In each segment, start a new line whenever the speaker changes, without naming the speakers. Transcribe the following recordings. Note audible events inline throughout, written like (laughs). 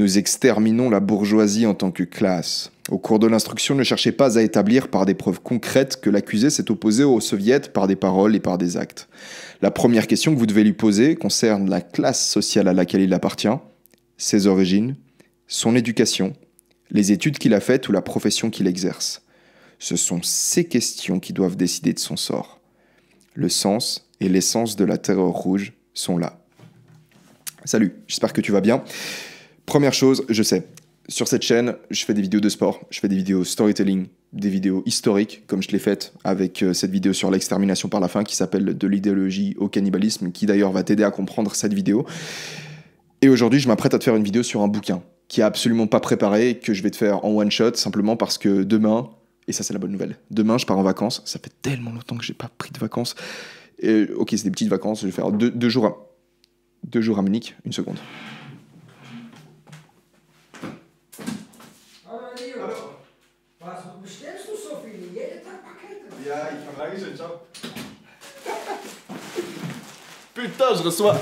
Nous exterminons la bourgeoisie en tant que classe. Au cours de l'instruction, ne cherchez pas à établir par des preuves concrètes que l'accusé s'est opposé aux soviets par des paroles et par des actes. La première question que vous devez lui poser concerne la classe sociale à laquelle il appartient, ses origines, son éducation, les études qu'il a faites ou la profession qu'il exerce. Ce sont ces questions qui doivent décider de son sort. Le sens et l'essence de la Terreur rouge sont là. Salut, j'espère que tu vas bien. Première chose, je sais, sur cette chaîne, je fais des vidéos de sport, je fais des vidéos storytelling, des vidéos historiques, comme je l'ai faite avec euh, cette vidéo sur l'extermination par la faim qui s'appelle De l'idéologie au cannibalisme, qui d'ailleurs va t'aider à comprendre cette vidéo. Et aujourd'hui, je m'apprête à te faire une vidéo sur un bouquin qui est absolument pas préparé, que je vais te faire en one shot, simplement parce que demain, et ça c'est la bonne nouvelle, demain je pars en vacances, ça fait tellement longtemps que j'ai pas pris de vacances. Et, ok, c'est des petites vacances, je vais faire deux, jours deux jours à Munich, une seconde. Putain, je reçois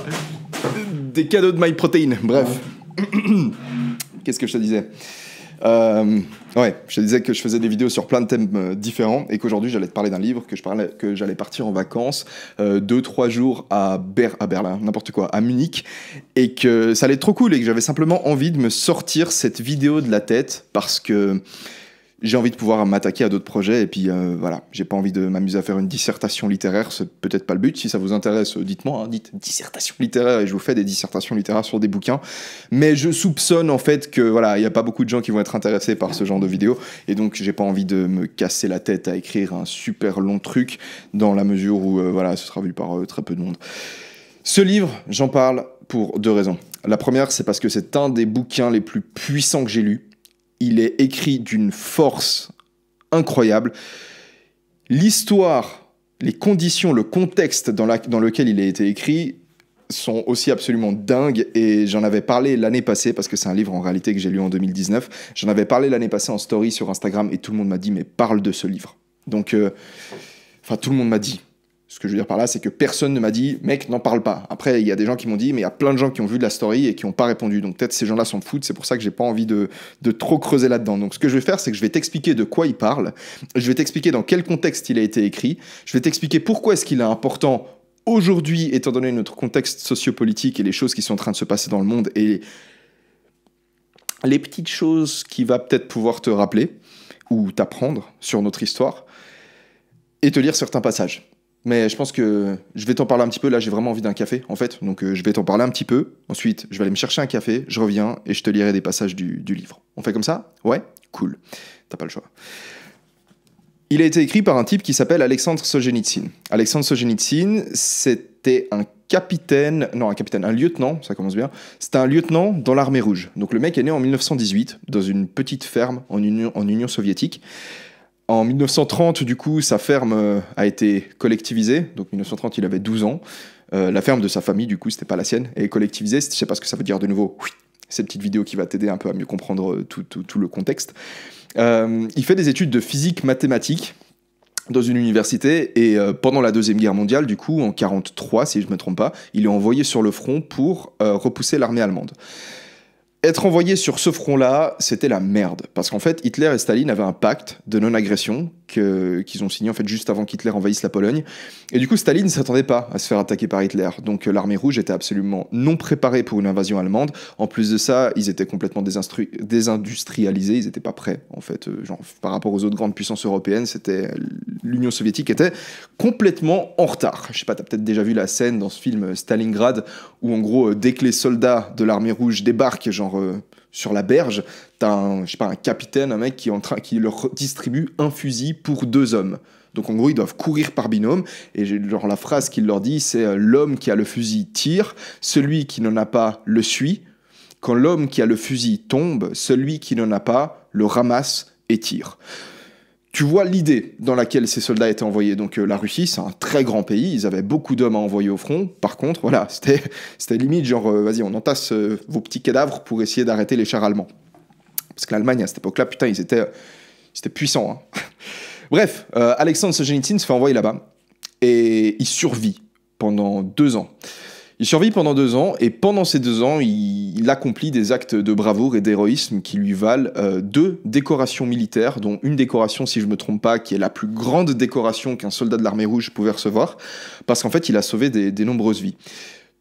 des cadeaux de MyProtein. Bref. (coughs) Qu'est-ce que je te disais euh, ouais, je te disais que je faisais des vidéos sur plein de thèmes euh, différents et qu'aujourd'hui j'allais te parler d'un livre, que je que j'allais partir en vacances euh, deux, trois jours à, Ber à Berlin, n'importe quoi, à Munich, et que ça allait être trop cool et que j'avais simplement envie de me sortir cette vidéo de la tête parce que j'ai envie de pouvoir m'attaquer à d'autres projets et puis euh, voilà, j'ai pas envie de m'amuser à faire une dissertation littéraire, c'est peut-être pas le but. Si ça vous intéresse, dites-moi, hein, dites dissertation littéraire et je vous fais des dissertations littéraires sur des bouquins. Mais je soupçonne en fait que voilà, il y a pas beaucoup de gens qui vont être intéressés par ce genre de vidéo et donc j'ai pas envie de me casser la tête à écrire un super long truc dans la mesure où euh, voilà, ce sera vu par euh, très peu de monde. Ce livre, j'en parle pour deux raisons. La première, c'est parce que c'est un des bouquins les plus puissants que j'ai lus il est écrit d'une force incroyable. L'histoire, les conditions, le contexte dans, lequel il a été écrit sont aussi absolument dingues et j'en avais parlé l'année passée parce que c'est un livre en réalité que j'ai lu en 2019. J'en avais parlé l'année passée en story sur Instagram et tout le monde m'a dit mais parle de ce livre. Donc, euh, enfin tout le monde m'a dit, ce que je veux dire par là, c'est que personne ne m'a dit, mec, n'en parle pas. Après, il y a des gens qui m'ont dit, mais il y a plein de gens qui ont vu de la story et qui n'ont pas répondu. Donc peut-être ces gens-là s'en foutent. C'est pour ça que j'ai pas envie de, de trop creuser là-dedans. Donc ce que je vais faire, c'est que je vais t'expliquer de quoi il parle. Je vais t'expliquer dans quel contexte il a été écrit. Je vais t'expliquer pourquoi est-ce qu'il est important aujourd'hui, étant donné notre contexte sociopolitique et les choses qui sont en train de se passer dans le monde et les petites choses qui va peut-être pouvoir te rappeler ou t'apprendre sur notre histoire et te lire certains passages. Mais je pense que je vais t'en parler un petit peu. Là, j'ai vraiment envie d'un café, en fait. Donc, euh, je vais t'en parler un petit peu. Ensuite, je vais aller me chercher un café, je reviens et je te lirai des passages du, livre. On fait comme ça Ouais Cool. T'as pas le choix. Il a été écrit par un type qui s'appelle Alexandre Solzhenitsyn. Alexandre Solzhenitsyn, c'était un capitaine, non un capitaine, un lieutenant, ça commence bien, c'était un lieutenant dans l'armée rouge. Donc le mec est né en 1918 dans une petite ferme en en union soviétique. En 1930, du coup, sa ferme euh, a été collectivisée. Donc 1930, il avait 12 ans. Euh, la ferme de sa famille, du coup, c'était pas la sienne. Et collectivisée, je sais pas ce que ça veut dire de nouveau. oui Cette petite vidéo qui va t'aider un peu à mieux comprendre euh, tout, le contexte. il fait des études de physique mathématique dans une université et pendant la Deuxième Guerre mondiale, du coup, en 1943, si je ne me trompe pas, il est envoyé sur le front pour repousser l'armée allemande. Être envoyé sur ce front-là, c'était la merde. Parce qu'en fait, Hitler et Staline avaient un pacte de non-agression qu'ils ont signé en fait juste avant qu'Hitler envahisse la Pologne. Et du coup, Staline ne s'attendait pas à se faire attaquer par Hitler. Donc euh, l'armée rouge était absolument non préparée pour une invasion allemande. En plus de ça, ils étaient complètement désindustrialisés. Ils n'étaient pas prêts, en fait. Euh, genre, par rapport aux autres grandes puissances européennes, c'était l'Union soviétique était complètement en retard. Je sais pas, t'as peut-être déjà vu la scène dans ce film Stalingrad où en gros, euh, dès que les soldats de l'armée rouge débarquent, genre euh, sur la berge, t'as un, je sais pas, un capitaine, un mec qui, est en qui leur distribue un fusil pour deux hommes. Donc en gros, ils doivent courir par binôme. Et genre, la phrase qu'il leur dit, c'est euh, l'homme qui a le fusil tire, celui qui n'en a pas le suit. Quand l'homme qui a le fusil tombe, celui qui n'en a pas le ramasse et tire. Tu vois l'idée dans laquelle ces soldats étaient envoyés. Donc euh, la Russie, c'est un très grand pays, ils avaient beaucoup d'hommes à envoyer au front. Par contre, voilà, (laughs) c'était limite genre, euh, vas-y, on entasse euh, vos petits cadavres pour essayer d'arrêter les chars allemands. Parce que l'Allemagne, à cette époque-là, putain, ils étaient, c'était puissants. Hein. (laughs) Bref, Alexandre Solzhenitsyn se fait envoyer là-bas et il survit pendant deux ans. Il survit pendant deux ans et pendant ces deux ans, il, accomplit des actes de bravoure et d'héroïsme qui lui valent euh, deux décorations militaires, dont une décoration, si je ne me trompe pas, qui est la plus grande décoration qu'un soldat de l'armée rouge pouvait recevoir, parce qu'en fait, il a sauvé des, des nombreuses vies.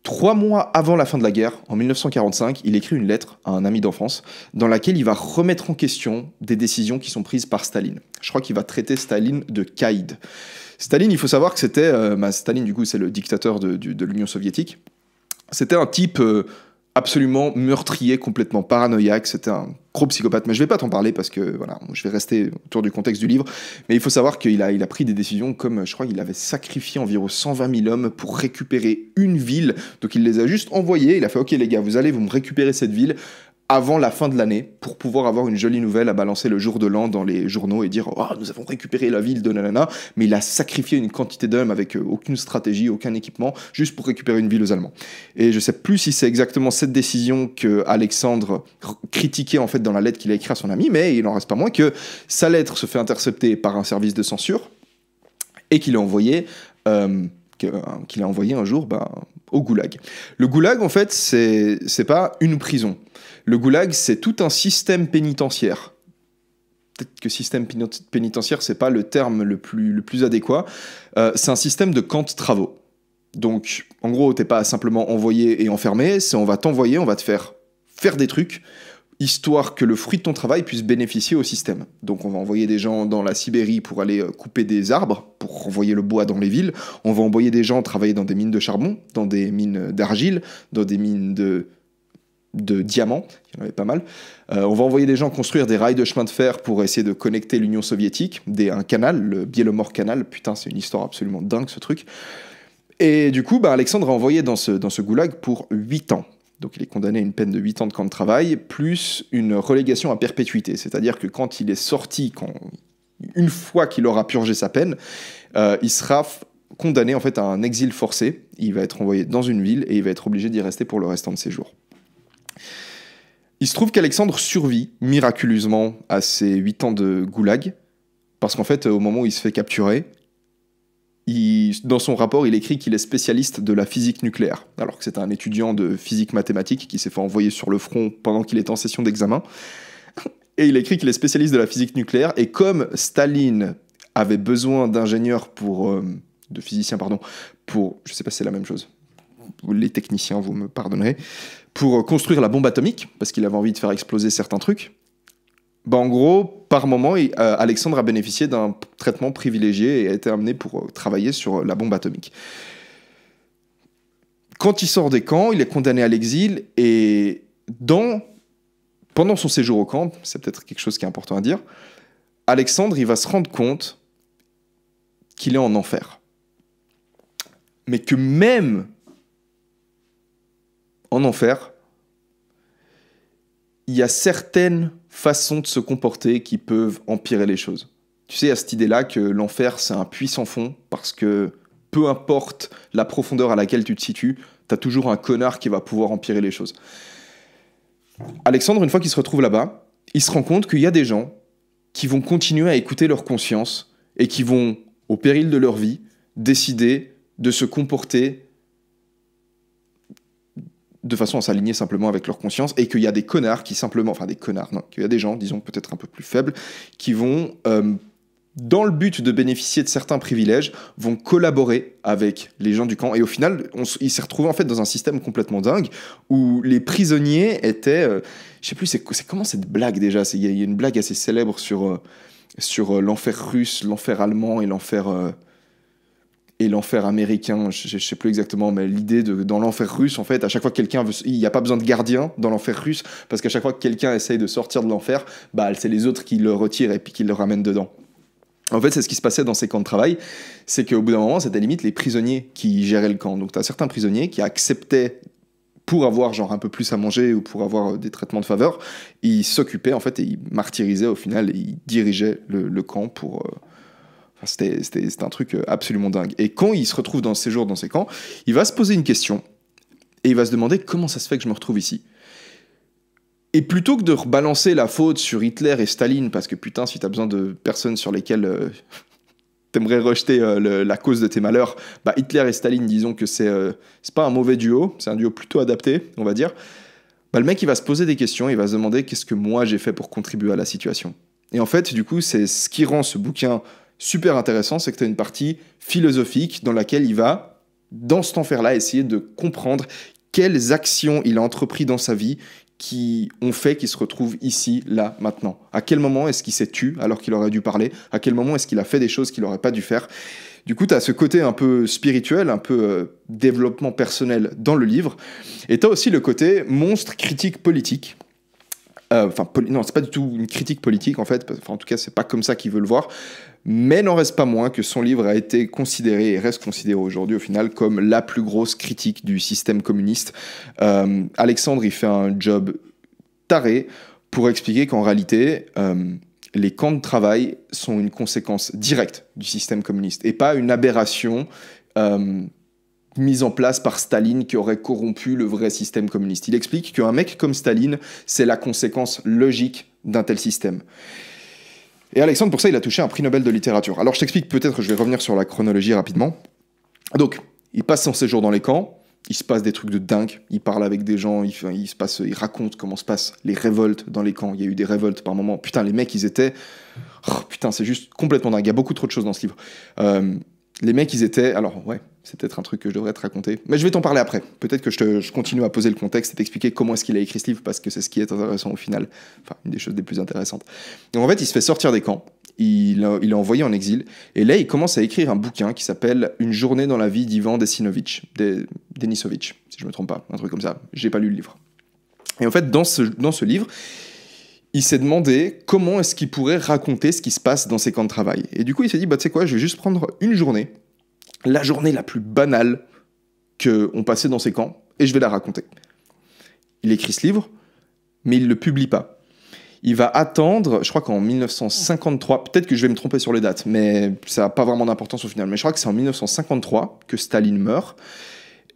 Trois mois avant la fin de la guerre, en 1945, il écrit une lettre à un ami d'enfance dans laquelle il va remettre en question des décisions qui sont prises par Staline. Je crois qu'il va traiter Staline de caïd. Staline, il faut savoir que c'était. Euh, bah, Staline, du coup, c'est le dictateur de, l'Union soviétique. C'était un type euh, absolument meurtrier, complètement paranoïaque. C'était un gros psychopathe. Mais je vais pas t'en parler parce que voilà, je vais rester autour du contexte du livre. Mais il faut savoir qu'il a, il a pris des décisions comme, je crois, qu'il avait sacrifié environ 120 000 hommes pour récupérer une ville. Donc il les a juste envoyés. Il a fait, ok les gars, vous allez, vous me récupérez cette ville avant la fin de l'année pour pouvoir avoir une jolie nouvelle à balancer le jour de l'an dans les journaux et dire oh, nous avons récupéré la ville de nanana, mais il a sacrifié une quantité d'hommes avec euh, aucune stratégie, aucun équipement, juste pour récupérer une ville aux Allemands. Et je sais plus si c'est exactement cette décision que Alexandre critiquait en fait dans la lettre qu'il a écrite à son ami, mais il en reste pas moins que sa lettre se fait intercepter par un service de censure et qu'il a envoyé euh, euh, qu'il a envoyé un jour ben, au goulag. Le goulag, en fait, c'est pas une prison. Le goulag, c'est tout un système pénitentiaire. Peut-être que système pénitentiaire, c'est pas le terme le plus, le plus adéquat. Euh, c'est un système de camp de travaux. Donc, en gros, t'es pas simplement envoyé et enfermé, c'est on va t'envoyer, on va te faire faire des trucs, histoire que le fruit de ton travail puisse bénéficier au système. Donc on va envoyer des gens dans la Sibérie pour aller euh, couper des arbres, pour envoyer le bois dans les villes, on va envoyer des gens travailler dans des mines de charbon, dans des mines d'argile, dans des mines de de diamants, il y en avait pas mal. Euh, on va envoyer des gens construire des rails de chemin de fer pour essayer de connecter l'Union soviétique, des, un canal, le Bielomor Canal, putain c'est une histoire absolument dingue ce truc. Et du coup, bah, Alexandre est envoyé dans ce, goulag pour 8 ans. Donc il est condamné à une peine de 8 ans de camp de travail, plus une relégation à perpétuité. C'est-à-dire que quand il est sorti, quand, une fois qu'il aura purgé sa peine, euh, il sera condamné en fait à un exil forcé. Il va être envoyé dans une ville et il va être obligé d'y rester pour le restant de ses jours. Il se trouve qu'Alexandre survit miraculeusement à ses 8 ans de goulag, parce qu'en fait, au moment où il se fait capturer, dans son rapport, il écrit qu'il est spécialiste de la physique nucléaire, alors que c'est un étudiant de physique mathématique qui s'est fait envoyer sur le front pendant qu'il était en session d'examen. Et il écrit qu'il est spécialiste de la physique nucléaire, et comme Staline avait besoin d'ingénieurs pour... Euh, de physiciens, pardon, pour... Je sais pas si c'est la même chose. Les techniciens, vous me pardonnerez pour construire la bombe atomique, parce qu'il avait envie de faire exploser certains trucs, bah en gros, par moment, euh, Alexandre a bénéficié d'un traitement privilégié et a été amené pour euh, travailler sur euh, la bombe atomique. Quand il sort des camps, il est condamné à l'exil et dans, pendant son séjour au camp, c'est peut-être quelque chose qui est important à dire, Alexandre, il va se rendre compte qu'il est en enfer. Mais que même en enfer, il y a certaines façons de se comporter qui peuvent empirer les choses. Tu sais, il y a cette idée-là que l'enfer, c'est un puits sans fond, parce que peu importe la profondeur à laquelle tu te situes, t'as toujours un connard qui va pouvoir empirer les choses. Alexandre, une fois qu'il se retrouve là-bas, il se rend compte qu'il y a des gens qui vont continuer à écouter leur conscience et qui vont, au péril de leur vie, décider de se comporter de façon à s'aligner simplement avec leur conscience, et qu'il y a des connards qui simplement, enfin des connards, non, qu'il y a des gens, disons peut-être un peu plus faibles, qui vont, euh, dans le but de bénéficier de certains privilèges, vont collaborer avec les gens du camp. Et au final, on il s'est retrouvé en fait dans un système complètement dingue où les prisonniers étaient, euh, je sais plus, c'est comment cette blague déjà Il y, a une blague assez célèbre sur, euh, sur l'enfer russe, l'enfer allemand et l'enfer et l'enfer américain, je, ne sais plus exactement, mais l'idée de dans l'enfer russe, en fait, à chaque fois que quelqu'un veut, il n'y a pas besoin de gardien dans l'enfer russe, parce qu'à chaque fois que quelqu'un essaye de sortir de l'enfer, bah, c'est les autres qui le retirent et puis qui le ramènent dedans. En fait, c'est ce qui se passait dans ces camps de travail, c'est qu'au bout d'un moment, c'était limite les prisonniers qui géraient le camp. Donc, tu as certains prisonniers qui acceptaient pour avoir genre un peu plus à manger ou pour avoir euh, des traitements de faveur, ils s'occupaient en fait et ils martyrisaient au final, et ils dirigeaient le, camp pour, euh, c'est C'était un truc euh, absolument dingue. Et quand il se retrouve dans ces jours, dans ces camps, il va se poser une question et il va se demander comment ça se fait que je me retrouve ici. Et plutôt que de rebalancer la faute sur Hitler et Staline, parce que putain, si t'as besoin de personnes sur lesquelles tu euh, (laughs) t'aimerais rejeter euh, la cause de tes malheurs, bah Hitler et Staline, disons que c'est pas un mauvais duo, c'est un duo plutôt adapté, on va dire. Bah, le mec, il va se poser des questions, il va se demander qu'est-ce que moi j'ai fait pour contribuer à la situation. Et en fait, du coup, c'est ce qui rend ce bouquin super intéressant, c'est que tu as une partie philosophique dans laquelle il va, dans cet enfer-là, essayer de comprendre quelles actions il a entrepris dans sa vie qui ont fait qu'il se retrouve ici, là, maintenant. À quel moment est-ce qu'il s'est tu alors qu'il aurait dû parler À quel moment est-ce qu'il a fait des choses qu'il n'aurait pas dû faire Du coup, tu as ce côté un peu spirituel, un peu euh, développement personnel dans le livre. Et tu as aussi le côté monstre critique politique euh, enfin non c'est pas du tout une critique politique en fait en tout cas c'est pas comme ça qu'il veut le voir mais n'en reste pas moins que son livre a été considéré et reste considéré aujourd'hui au final comme la plus grosse critique du système communiste. Euh, Alexandre y fait un job taré pour expliquer qu'en réalité, euh, les camps de travail sont une conséquence directe du système communiste et pas une aberration. Euh, mise en place par Staline qui aurait corrompu le vrai système communiste. Il explique qu'un mec comme Staline, c'est la conséquence logique d'un tel système. Et Alexandre, pour ça, il a touché un prix Nobel de littérature. Alors je t'explique peut-être, je vais revenir sur la chronologie rapidement. Donc, il passe son séjour dans les camps, il se passe des trucs de dingue, il parle avec des gens, il, se passe, il raconte comment se passent les révoltes dans les camps. Il y a eu des révoltes par moment. Putain, les mecs, ils étaient... Oh, putain, c'est juste complètement dingue. Il y a beaucoup trop de choses dans ce livre. Euh, les mecs, ils étaient. Alors, ouais, c'est peut-être un truc que je devrais te raconter. Mais je vais t'en parler après. Peut-être que je, continue à poser le contexte et t'expliquer comment est-ce qu'il a écrit ce livre, parce que c'est ce qui est intéressant au final. Enfin, une des choses les plus intéressantes. Donc, en fait, il se fait sortir des camps. Il, il est envoyé en exil. Et là, il commence à écrire un bouquin qui s'appelle Une journée dans la vie d'Ivan Desinovitch. Des, si je me trompe pas. Un truc comme ça. J'ai pas lu le livre. Et en fait, dans ce, dans ce livre, il s'est demandé comment est-ce qu'il pourrait raconter ce qui se passe dans ses camps de travail. Et du coup, il s'est dit, bah, tu sais quoi, je vais juste prendre une journée, la journée la plus banale qu'on passait dans ces camps, et je vais la raconter. Il écrit ce livre, mais il ne le publie pas. Il va attendre, je crois qu'en 1953, peut-être que je vais me tromper sur les dates, mais ça n'a pas vraiment d'importance au final, mais je crois que c'est en 1953 que Staline meurt,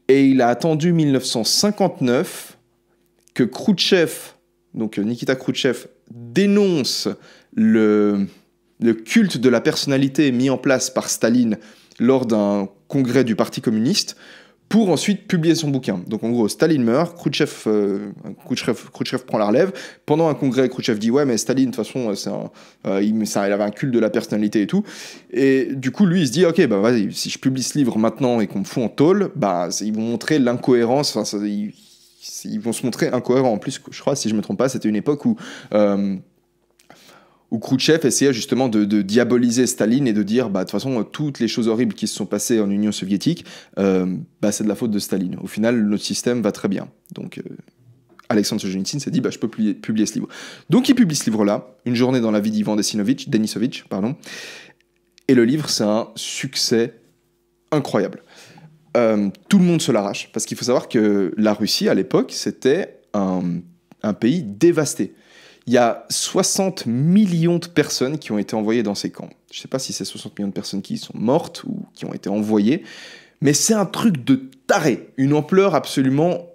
et il a attendu 1959 que Khrouchtchev donc euh, Nikita Khrouchtchev, dénonce le, le culte de la personnalité mis en place par Staline lors d'un congrès du Parti communiste pour ensuite publier son bouquin. Donc en gros, Staline meurt, Khrouchtchev, euh, prend la relève. Pendant un congrès, Khrouchtchev dit ouais mais Staline de toute façon euh, c'est il, avait un culte de la personnalité et tout. Et du coup lui il se dit ok bah si je publie ce livre maintenant et qu'on me fout en tôle bah ils vont montrer l'incohérence ils vont se montrer incohérents. En plus, je crois, si je me trompe pas, c'était une époque où euh, où Khrouchtchev essayait justement de, diaboliser Staline et de dire, bah, de toute façon, toutes les choses horribles qui se sont passées en Union soviétique, euh, bah, c'est de la faute de Staline. Au final, notre système va très bien. Donc, euh, Alexandre Solzhenitsyn s'est dit, bah, je peux publier, ce livre. Donc, il publie ce livre-là, Une journée dans la vie d'Ivan Denisovitch, pardon. Et le livre, c'est un succès incroyable. Euh, tout le monde se l'arrache, parce qu'il faut savoir que la Russie, à l'époque, c'était un, un, pays dévasté. Il y a 60 millions de personnes qui ont été envoyées dans ces camps. Je ne sais pas si c'est 60 millions de personnes qui sont mortes ou qui ont été envoyées, mais c'est un truc de taré, une ampleur absolument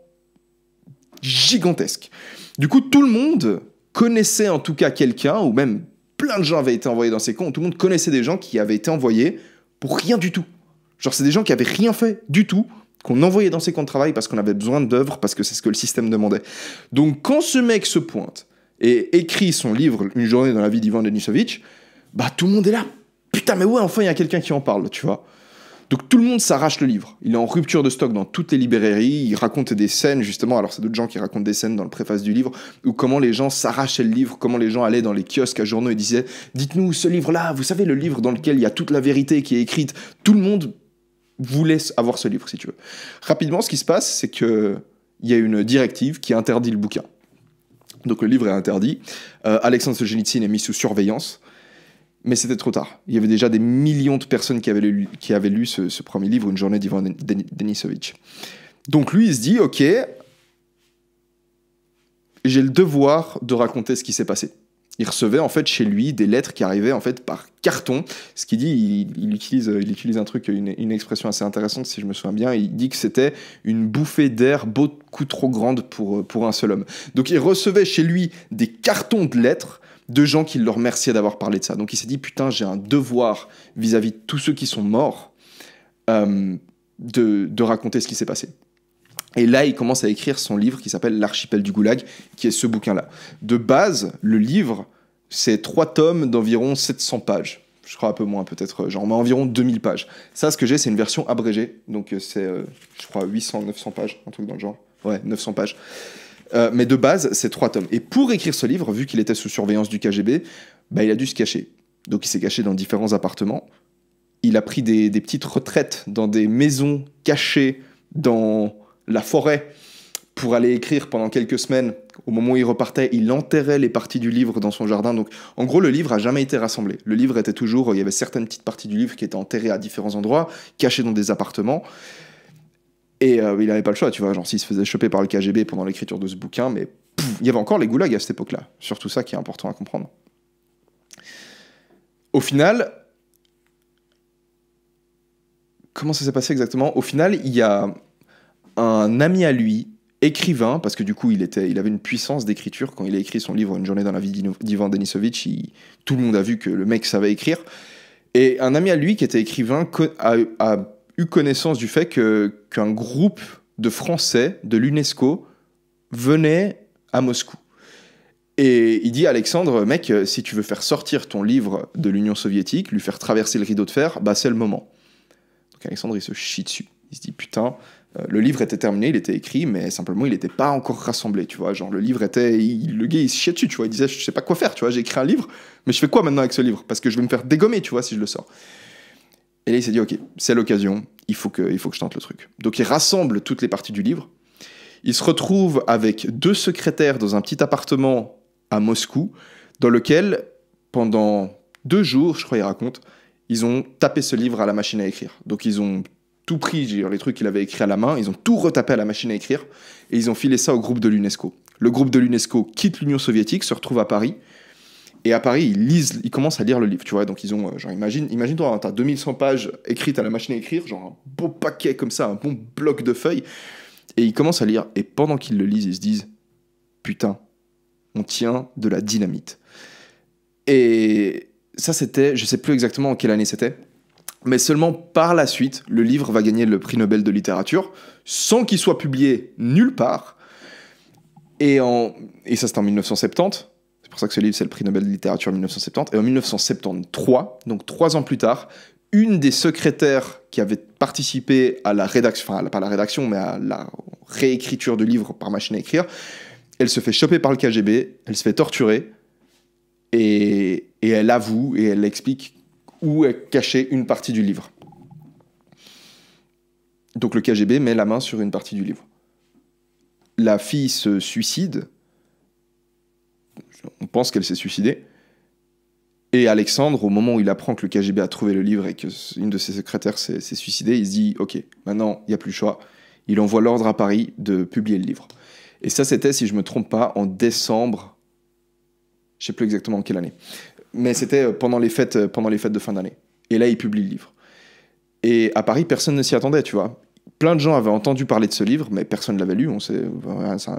gigantesque. Du coup, tout le monde connaissait en tout cas quelqu'un, ou même plein de gens avaient été envoyés dans ces camps, tout le monde connaissait des gens qui avaient été envoyés pour rien du tout. Genre, c'est des gens qui avaient rien fait du tout, qu'on envoyait dans ses camps de travail parce qu'on avait besoin d'œuvres, parce que c'est ce que le système demandait. Donc, quand ce mec se pointe et écrit son livre Une journée dans la vie d'Ivan Denisovitch, bah tout le monde est là. Putain, mais ouais, enfin, il y a quelqu'un qui en parle, tu vois. Donc tout le monde s'arrache le livre. Il est en rupture de stock dans toutes les librairies. Il raconte des scènes, justement. Alors, c'est d'autres gens qui racontent des scènes dans le préface du livre, ou comment les gens s'arrachaient le livre, comment les gens allaient dans les kiosques à journaux et disaient Dites-nous ce livre-là, vous savez, le livre dans lequel il y a toute la vérité qui est écrite. Tout le monde voulait avoir ce livre, si tu veux. Rapidement, ce qui se passe, c'est qu'il y a une directive qui interdit le bouquin. Donc le livre est interdit. Euh, Alexandre Solzhenitsyn est mis sous surveillance. Mais c'était trop tard. Il y avait déjà des millions de personnes qui avaient lu, ce, premier livre, Une journée d'Ivan Denisovitch. Donc lui, il se dit, OK, j'ai le devoir de raconter ce qui s'est passé il recevait en fait chez lui des lettres qui arrivaient en fait par carton. Ce qu'il dit, il, utilise, il utilise un truc, une, expression assez intéressante si je me souviens bien. Il dit que c'était une bouffée d'air beaucoup trop grande pour, euh, pour un seul homme. Donc il recevait chez lui des cartons de lettres de gens qui le remerciaient d'avoir parlé de ça. Donc il s'est dit putain j'ai un devoir vis-à-vis de tous ceux qui sont morts euh, de raconter ce qui s'est passé. Et là, il commence à écrire son livre qui s'appelle L'archipel du goulag, qui est ce bouquin-là. De base, le livre, c'est trois tomes d'environ 700 pages. Je crois un peu moins, peut-être, euh, genre, mais environ 2000 pages. Ça, ce que j'ai, c'est une version abrégée. Donc, euh, c'est, euh, je crois, 800, 900 pages, un truc dans le genre. Ouais, 900 pages. mais de base, c'est trois tomes. Et pour écrire ce livre, vu qu'il était sous surveillance du KGB, bah, il a dû se cacher. Donc, il s'est caché dans différents appartements. Il a pris des, des petites retraites dans des maisons cachées dans la forêt pour aller écrire pendant quelques semaines. Au moment où il repartait, il enterrait les parties du livre dans son jardin. Donc, en gros, le livre a jamais été rassemblé. Le livre était toujours, il y avait certaines petites parties du livre qui étaient enterrées à différents endroits, cachées dans des appartements. Et euh, il n'avait pas le choix, tu vois. Genre, s'il se faisait choper par le KGB pendant l'écriture de ce bouquin, mais il y avait encore les goulags à cette époque-là. Surtout ça qui est important à comprendre. Au final, comment ça s'est passé exactement Au final, il y a un ami à lui, écrivain, parce que du coup, il, était, il avait une puissance d'écriture. Quand il a écrit son livre Une journée dans la vie d'Ivan Denisovitch, tout le monde a vu que le mec savait écrire. Et un ami à lui, qui était écrivain, a, eu connaissance du fait qu'un groupe de Français de l'UNESCO venait à Moscou. Et il dit Alexandre, mec, si tu veux faire sortir ton livre de l'Union soviétique, lui faire traverser le rideau de fer, bah c'est le moment. Donc Alexandre, il se chie dessus. Il se dit putain, euh, le livre était terminé, il était écrit, mais simplement il n'était pas encore rassemblé, tu vois. Genre le livre était, le gars il se chiait dessus, tu vois. Il disait je sais pas quoi faire, tu vois. J'ai écrit un livre, mais je fais quoi maintenant avec ce livre Parce que je vais me faire dégommer, tu vois, si je le sors. Et là il s'est dit ok, c'est l'occasion, il faut que, il faut que je tente le truc. Donc il rassemble toutes les parties du livre. Il se retrouve avec deux secrétaires dans un petit appartement à Moscou, dans lequel pendant deux jours, je crois, il raconte, ils ont tapé ce livre à la machine à écrire. Donc ils ont tout pris, les trucs qu'il avait écrits à la main, ils ont tout retapé à la machine à écrire et ils ont filé ça au groupe de l'UNESCO. Le groupe de l'UNESCO quitte l'Union soviétique, se retrouve à Paris et à Paris, ils lisent, ils commencent à lire le livre, tu vois. Donc ils ont, euh, genre, imagine, imagine toi, hein, t'as 2100 pages écrites à la machine à écrire, genre un beau paquet comme ça, un bon bloc de feuilles, et ils commencent à lire. Et pendant qu'ils le lisent, ils se disent, putain, on tient de la dynamite. Et ça, c'était, je sais plus exactement en quelle année c'était, mais seulement par la suite, le livre va gagner le prix Nobel de littérature, sans qu'il soit publié nulle part. Et, en, et ça, c'est en 1970. C'est pour ça que ce livre, c'est le prix Nobel de littérature 1970. Et en 1973, donc trois ans plus tard, une des secrétaires qui avait participé à la rédaction, enfin pas la rédaction, mais à la réécriture de livres par machine à écrire, elle se fait choper par le KGB, elle se fait torturer, et, et elle avoue, et elle explique est cachée une partie du livre. Donc le KGB met la main sur une partie du livre. La fille se suicide. On pense qu'elle s'est suicidée. Et Alexandre, au moment où il apprend que le KGB a trouvé le livre et qu'une de ses secrétaires s'est suicidée, il se dit Ok, maintenant, il n'y a plus le choix. Il envoie l'ordre à Paris de publier le livre. Et ça, c'était, si je ne me trompe pas, en décembre. Je ne sais plus exactement en quelle année mais c'était euh, pendant les fêtes, euh, pendant les fêtes de fin d'année. Et là, il publie le livre. Et à Paris, personne ne s'y attendait, tu vois. Plein de gens avaient entendu parler de ce livre, mais personne ne l'avait lu. On sait,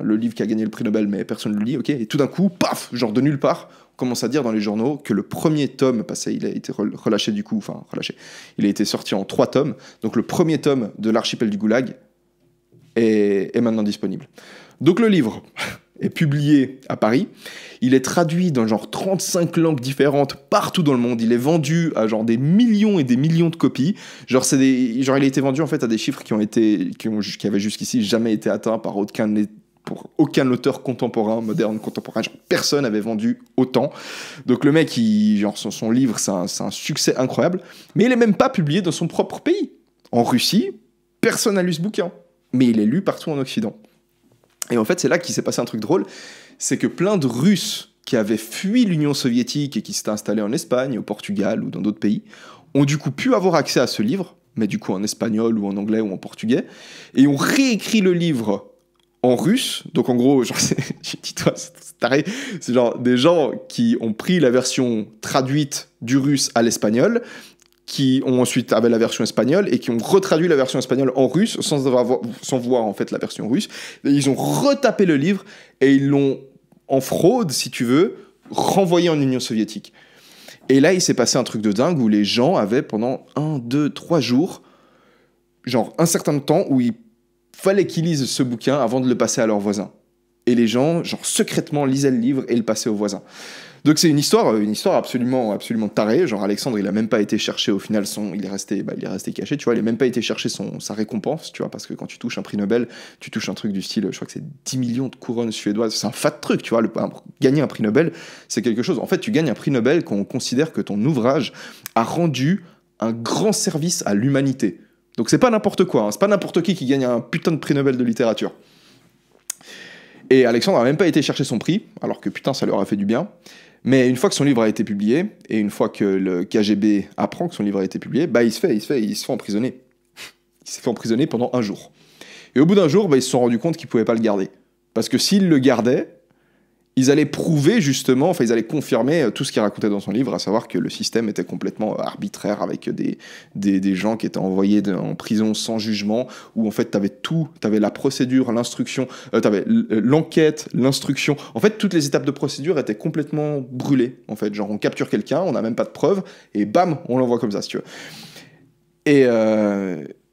le livre qui a gagné le prix Nobel, mais personne ne le lit, ok. Et tout d'un coup, paf, genre de nulle part, on commence à dire dans les journaux que le premier tome, parce il a été relâché du coup, enfin relâché, il a été sorti en trois tomes. Donc le premier tome de l'archipel du Goulag est maintenant disponible. Donc le livre, est publié à Paris. Il est traduit dans genre 35 langues différentes partout dans le monde. Il est vendu à genre des millions et des millions de copies. Genre, des, genre il a été vendu en fait à des chiffres qui ont été, qui, ont, qui avaient jusqu'ici jamais été atteints par aucun, pour aucun auteur contemporain, moderne, contemporain. Genre, personne n'avait vendu autant. Donc le mec, il, genre son, livre, c'est un, un succès incroyable. Mais il n'est même pas publié dans son propre pays. En Russie, personne n'a lu ce bouquin. Mais il est lu partout en Occident. Et en fait, c'est là qu'il s'est passé un truc drôle, c'est que plein de Russes qui avaient fui l'Union soviétique et qui s'étaient installés en Espagne, au Portugal ou dans d'autres pays, ont du coup pu avoir accès à ce livre, mais du coup en espagnol ou en anglais ou en portugais, et ont réécrit le livre en russe. Donc en gros, (laughs) genre, j'ai toi, c'est taré. C'est genre des gens qui ont pris la version traduite du russe à l'espagnol qui ont ensuite avait la version espagnole et qui ont retraduit la version espagnole en russe sans, avoir, sans voir en fait la version russe. ils ont retapé le livre et ils l'ont en fraude, si tu veux, renvoyé en Union soviétique. Et là, il s'est passé un truc de dingue où les gens avaient pendant un, deux, trois jours, genre un certain temps où il fallait qu'ils lisent ce bouquin avant de le passer à leurs voisins. Et les gens, genre secrètement, lisaient le livre et le passaient aux voisins. Donc c'est une histoire, une histoire absolument, absolument tarée. Genre Alexandre, il a même pas été chercher au final son, il est resté, bah, il est resté caché, tu vois. Il a même pas été chercher son sa récompense, tu vois, parce que quand tu touches un prix Nobel, tu touches un truc du style, je crois que c'est 10 millions de couronnes suédoises. C'est un fat truc, tu vois. gagner un prix Nobel, c'est quelque chose. En fait, tu gagnes un prix Nobel quand on considère que ton ouvrage a rendu un grand service à l'humanité. Donc c'est pas n'importe quoi, hein. c'est pas n'importe qui qui gagne un putain de prix Nobel de littérature. Et Alexandre n'a même pas été chercher son prix, alors que putain, ça leur a fait du bien. Mais une fois que son livre a été publié, et une fois que le KGB apprend que son livre a été publié, bah, il se fait, il fait, il se emprisonner. (laughs) Il s'est fait emprisonner pendant un jour. Et au bout d'un jour, bah, ils se sont rendus compte qu'ils ne pouvaient pas le garder. Parce que s'ils le gardaient, ils allaient prouver justement, enfin ils allaient confirmer euh, tout ce qu'il racontait dans son livre, à savoir que le système était complètement euh, arbitraire avec euh, des, des, des gens qui étaient envoyés en prison sans jugement, où en fait tu avais tout, tu avais la procédure, l'instruction, t'avais tu avais l'enquête, l'instruction, en fait toutes les étapes de procédure étaient complètement brûlées, en fait, genre on capture quelqu'un, on n'a même pas de preuves, et bam, on l'envoie comme ça si tu veux. Et,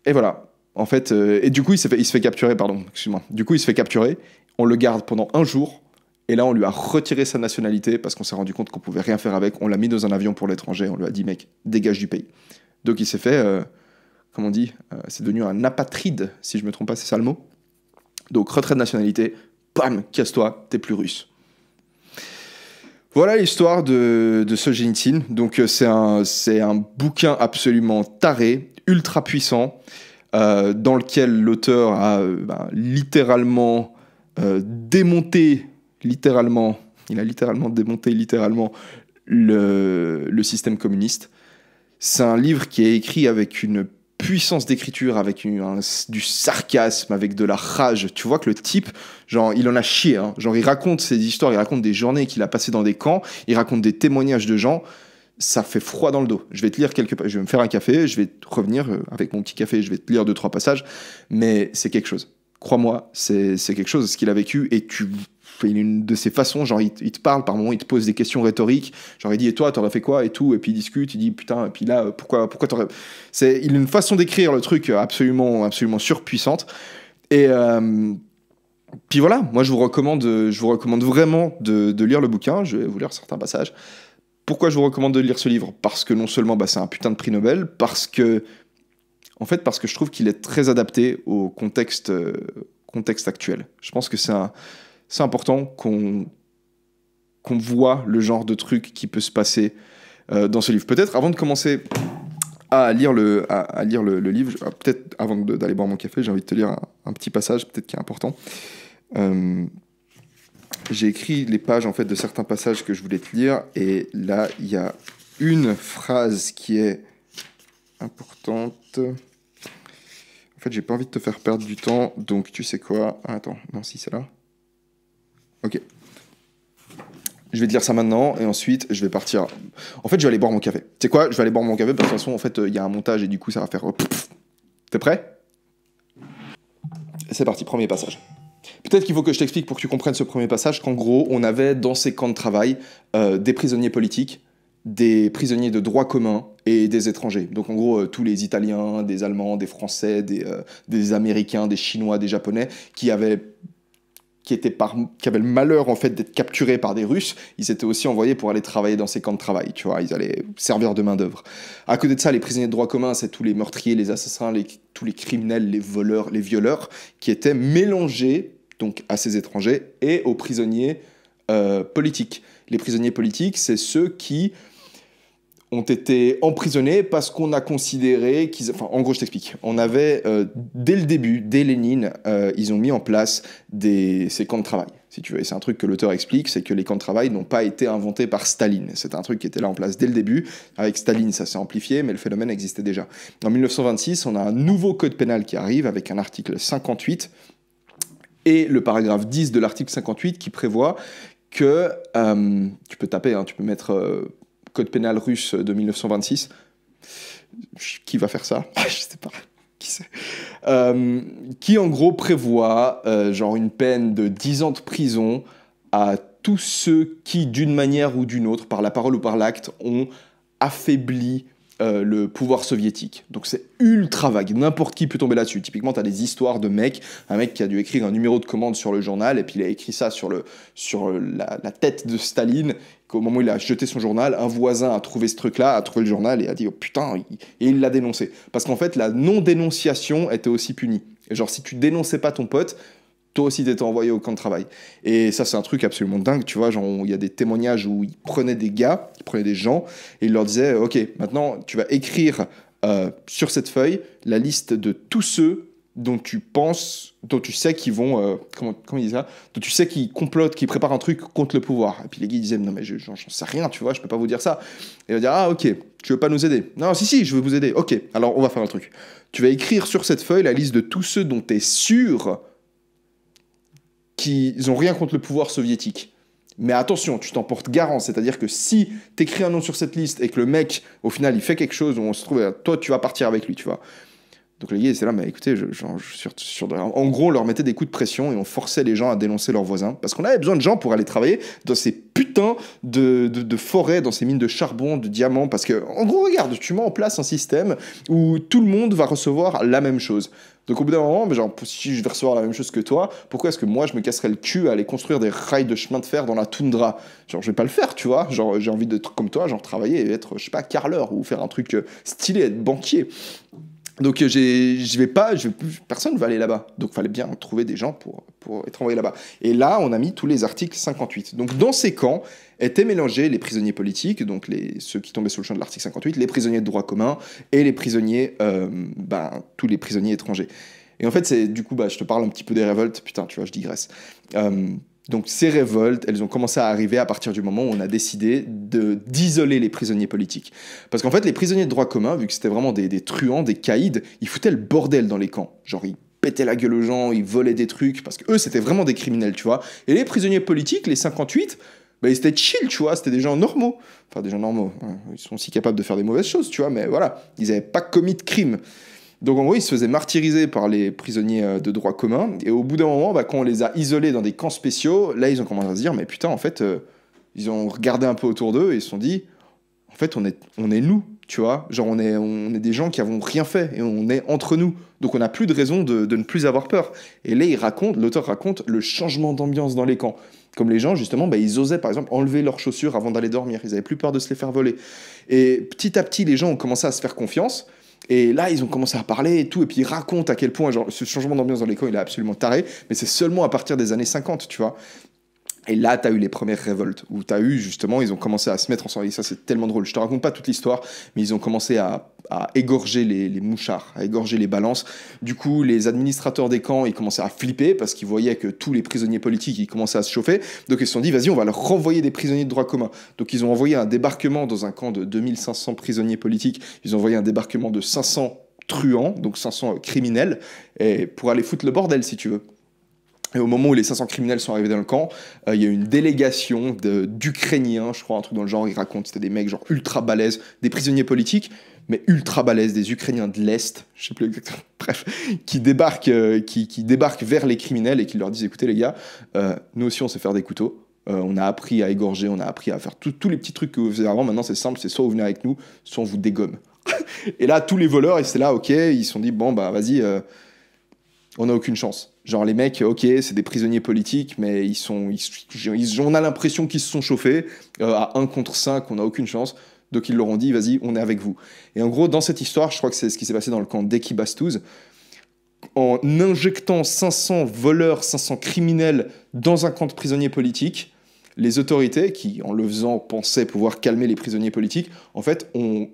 et voilà. En fait, et du coup, il, fait, il se fait capturer, pardon, excuse-moi. Du coup, il se fait capturer. On le garde pendant un jour et là, on lui a retiré sa nationalité parce qu'on s'est rendu compte qu'on pouvait rien faire avec. On l'a mis dans un avion pour l'étranger. On lui a dit, mec, dégage du pays. Donc il s'est fait, euh, comme on dit, euh, c'est devenu un apatride, si je me trompe pas, c'est ça le mot. Donc retrait de nationalité, bam, casse-toi, t'es plus russe. Voilà l'histoire de, de Solzhenitsyn. Donc euh, c'est un, un bouquin absolument taré, ultra puissant, dans lequel l'auteur a ben, littéralement démonté littéralement, il a littéralement démonté littéralement le, système communiste. C'est un livre qui est écrit avec une puissance d'écriture, avec du sarcasme, avec de la rage. Tu vois que le type, genre, il en a chié. Hein. Genre, il raconte ses histoires, il raconte des journées qu'il a passées dans des camps, il raconte des témoignages de gens. Ça fait froid dans le dos. Je vais te lire quelques je vais me faire un café, je vais revenir euh, avec mon petit café, je vais te lire deux, trois passages, mais c'est quelque chose. Crois-moi, c'est quelque chose, ce qu'il a vécu, et tu il une de ces façons, genre il, te parle par moments, il te pose des questions rhétoriques, genre il dit et toi t'aurais fait quoi et tout, et puis il discute, il dit putain, et puis là pourquoi pourquoi t'aurais, c'est il a une façon d'écrire le truc absolument absolument surpuissante et euh, puis voilà, moi je vous recommande, je vous recommande vraiment de, de, lire le bouquin, je vais vous lire certains passages. Pourquoi je vous recommande de lire ce livre Parce que non seulement bah, c'est un putain de prix Nobel, parce que en fait parce que je trouve qu'il est très adapté au contexte euh, contexte actuel. Je pense que c'est un c'est important qu'on qu'on voit le genre de truc qui peut se passer euh, dans ce livre. Peut-être avant de commencer à lire le, à, lire le, livre, ah, peut-être avant d'aller boire mon café, j'ai envie de te lire un, petit passage, peut-être qui est important. Euh, j'ai écrit les pages en fait de certains passages que je voulais te lire, et là il y a une phrase qui est importante. En fait, j'ai pas envie de te faire perdre du temps, donc tu sais quoi ah, Attends, non, si c'est là. Ok. Je vais te lire ça maintenant et ensuite je vais partir. En fait, je vais aller boire mon café. Tu sais quoi Je vais aller boire mon café parce que en fait, euh, il y a un montage et du coup, ça va faire. T'es prêt C'est parti, premier passage. Peut-être qu'il faut que je t'explique pour que tu comprennes ce premier passage qu'en gros, on avait dans ces camps de travail euh, des prisonniers politiques, des prisonniers de droit commun et des étrangers. Donc en gros, euh, tous les Italiens, des Allemands, des Français, des, des Américains, des Chinois, des Japonais, qui avaient qui, étaient par, qui avaient le malheur en fait d'être capturés par des Russes, ils étaient aussi envoyés pour aller travailler dans ces camps de travail, tu vois, ils allaient servir de main d'œuvre. À côté de ça, les prisonniers de droit commun, c'est tous les meurtriers, les assassins, tous les criminels, les voleurs, les violeurs, qui étaient mélangés donc à ces étrangers et aux prisonniers euh, politiques. Les prisonniers politiques, c'est ceux qui ont été emprisonnés parce qu'on a considéré qu'ils... Enfin, en gros, je t'explique. On avait, euh, dès le début, dès Lénine, euh, ils ont mis en place des... ces camps de travail, si tu veux. Et c'est un truc que l'auteur explique, c'est que les camps de travail n'ont pas été inventés par Staline. C'est un truc qui était là en place dès le début. Avec Staline, ça s'est amplifié, mais le phénomène existait déjà. En 1926, on a un nouveau code pénal qui arrive avec un article 58 et le paragraphe 10 de l'article 58 qui prévoit que euh, tu peux taper, hein, tu peux mettre code pénal russe de 1926. Qui va faire ça (laughs) Je sais pas. Qui, sait euh, qui en gros prévoit euh, genre une peine de 10 ans de prison à tous ceux qui, d'une manière ou d'une autre, par la parole ou par l'acte, ont affaibli euh, le pouvoir soviétique. Donc c'est ultra vague, n'importe qui peut tomber là-dessus. Typiquement, tu as des histoires de mecs, un mec qui a dû écrire un numéro de commande sur le journal, et puis il a écrit ça sur, le, sur la, tête de Staline, qu'au moment où il a jeté son journal, un voisin a trouvé ce truc-là, a trouvé le journal, et a dit oh, putain, et il l'a dénoncé. Parce qu'en fait, la non-dénonciation était aussi punie. genre, si tu dénonçais pas ton pote, toi aussi était envoyé au camp de travail. Et ça, c'est un truc absolument dingue, tu vois. Genre, il y a des témoignages où ils prenaient des gars, ils prenaient des gens, et ils leur disaient Ok, maintenant, tu vas écrire euh, sur cette feuille la liste de tous ceux dont tu penses, dont tu sais qu'ils vont, euh, comment, comment ils disent ça, dont tu sais qu'ils complotent, qu'ils préparent un truc contre le pouvoir. Et puis les gars ils disaient non mais j'en sais rien, tu vois, je peux pas vous dire ça. Et on va dire ah ok, tu veux pas nous aider Non si si, je veux vous aider. Ok, alors on va faire un truc. Tu vas écrire sur cette feuille la liste de tous ceux dont tu es sûr qu'ils ont rien contre le pouvoir soviétique. Mais attention, tu t'en portes garant, c'est-à-dire que si tu t'écris un nom sur cette liste et que le mec, au final, il fait quelque chose, on se trouve, toi, tu vas partir avec lui, tu vois. Donc les gars étaient là, mais écoutez, sur, en gros, on leur mettait des coups de pression et on forçait les gens à dénoncer leurs voisins. Parce qu'on avait besoin de gens pour aller travailler dans ces putains de, forêts, dans ces mines de charbon, de diamants. Parce que, en gros, regarde, tu mets en place un système où tout le monde va recevoir la même chose. Donc au bout d'un moment, genre, si je vais recevoir la même chose que toi, pourquoi est-ce que moi je me casserais le cul à aller construire des rails de chemin de fer dans la toundra Genre je vais pas le faire, tu vois. Genre j'ai envie d'être comme toi, genre travailler et être, je sais pas, carleur ou faire un truc euh, stylé, être banquier. Donc euh, je vais pas, personne ne va aller là-bas. Donc fallait bien trouver des gens pour, pour être envoyés là-bas. Et là, on a mis tous les articles 58. Donc dans ces camps étaient mélangés les prisonniers politiques, donc les, ceux qui tombaient sous le champ de l'article 58, les prisonniers de droit commun et les prisonniers, euh, ben, tous les prisonniers étrangers. Et en fait, c'est du coup, bah, je te parle un petit peu des révoltes. Putain, tu vois, je digresse. Euh, donc ces révoltes, elles ont commencé à arriver à partir du moment où on a décidé de d'isoler les prisonniers politiques. Parce qu'en fait, les prisonniers de droit commun, vu que c'était vraiment des, truands, des caïds, ils foutaient le bordel dans les camps. Genre, ils pétaient la gueule aux gens, ils volaient des trucs, parce que eux, c'était vraiment des criminels, tu vois. Et les prisonniers politiques, les 58, ben bah, ils étaient chill, tu vois, c'était des gens normaux. Enfin, des gens normaux, hein. ils sont aussi capables de faire des mauvaises choses, tu vois, mais voilà, ils n'avaient pas commis de crimes. Donc en gros, ils se faisaient martyriser par les prisonniers euh, de droit commun. Et au bout d'un moment, bah, quand on les a isolés dans des camps spéciaux, là, ils ont commencé à se dire, mais putain, en fait, euh, ils ont regardé un peu autour d'eux et ils se sont dit, en fait, on est, on est nous, tu vois. Genre, on est, des gens qui n'avons rien fait et on est entre nous. Donc on n'a plus de raison de, ne plus avoir peur. Et là, il raconte, l'auteur raconte le changement d'ambiance dans les camps. Comme les gens, justement, bah, ils osaient, par exemple, enlever leurs chaussures avant d'aller dormir. Ils avaient plus peur de se les faire voler. Et petit à petit, les gens ont commencé à se faire confiance. Et là, ils ont commencé à parler et tout, et puis ils racontent à quel point genre, ce changement d'ambiance dans l'école, il est absolument taré, mais c'est seulement à partir des années 50, tu vois. Et là, tu as eu les premières révoltes, où tu as eu justement, ils ont commencé à se mettre ensemble. Et ça, c'est tellement drôle. Je te raconte pas toute l'histoire, mais ils ont commencé à, égorger les, mouchards, à égorger les balances. Du coup, les administrateurs des camps, ils commençaient à flipper parce qu'ils voyaient que tous les prisonniers politiques, ils commençaient à se chauffer. Donc, ils se sont dit, vas-y, on va leur renvoyer des prisonniers de droit commun. Donc, ils ont envoyé un débarquement dans un camp de 2500 prisonniers politiques. Ils ont envoyé un débarquement de 500 truands, donc 500 euh, criminels, pour aller foutre le bordel, si tu veux. Et au moment où les 500 criminels sont arrivés dans le camp, euh, il y a une délégation d'Ukrainiens, je crois, un truc dans le genre, ils racontent, c'était des mecs genre ultra balèzes, des prisonniers politiques, mais ultra balèzes, des Ukrainiens de l'Est, je sais plus exactement, (laughs) bref, qui débarquent, euh, qui, débarquent vers les criminels et qui leur disent, écoutez les gars, euh, nous aussi on sait faire des couteaux, on a appris à égorger, on a appris à faire tous les petits trucs que vous faisiez avant, maintenant c'est simple, c'est soit vous venez avec nous, soit on vous dégomme. (laughs) et là, tous les voleurs, et c'est là, ok, ils se sont dit, bon, bah vas-y, on n'a aucune chance Genre les mecs, ok, c'est des prisonniers politiques, mais ils sont, on a l'impression qu'ils se sont chauffés. Euh, à 1 contre 5, on n'a aucune chance. Donc ils leur ont dit, vas-y, on est avec vous. Et en gros, dans cette histoire, je crois que c'est ce qui s'est passé dans le camp d'Ekibastouz, en injectant 500 voleurs, 500 criminels dans un camp de prisonniers politiques, les autorités, qui en le faisant pensaient pouvoir calmer les prisonniers politiques, en fait, ont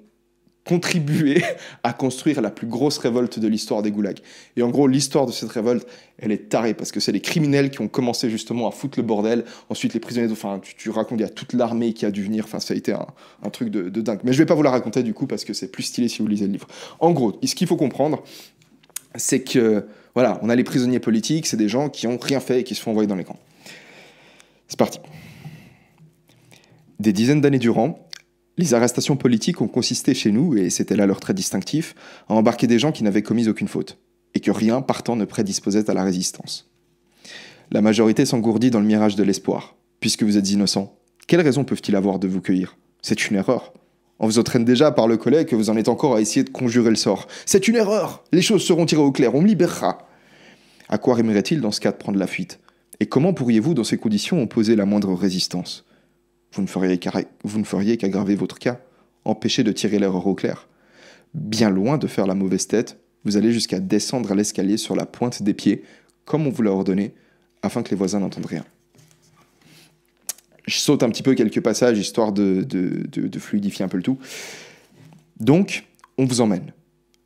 contribué (laughs) à construire la plus grosse révolte de l'histoire des goulags. Et en gros, l'histoire de cette révolte, elle est tarée parce que c'est les criminels qui ont commencé justement à foutre le bordel. Ensuite, les prisonniers, enfin, tu, tu racontes, il y a toute l'armée qui a dû venir. Enfin, ça a été un, truc de, de, dingue. Mais je vais pas vous la raconter du coup parce que c'est plus stylé si vous lisez le livre. En gros, ce qu'il faut comprendre, c'est que voilà, on a les prisonniers politiques, c'est des gens qui ont rien fait et qui se font envoyer dans les camps. C'est parti. Des dizaines d'années durant, les arrestations politiques ont consisté chez nous, et c'était là leur trait distinctif, à embarquer des gens qui n'avaient commis aucune faute, et que rien partant ne prédisposait à la résistance. La majorité s'engourdit dans le mirage de l'espoir. Puisque vous êtes innocent, quelles raisons peuvent-ils avoir de vous cueillir C'est une erreur. On vous entraîne déjà par le collet que vous en êtes encore à essayer de conjurer le sort. C'est une erreur Les choses seront tirées au clair, on me libérera À quoi rimerait-il dans ce cas de prendre la fuite Et comment pourriez-vous, dans ces conditions, opposer la moindre résistance vous ne feriez qu'aggraver votre cas, empêcher de tirer l'erreur au clair. Bien loin de faire la mauvaise tête, vous allez jusqu'à descendre à l'escalier sur la pointe des pieds, comme on vous l'a ordonné, afin que les voisins n'entendent rien. Je saute un petit peu quelques passages, histoire de, de fluidifier un peu le tout. Donc, on vous emmène.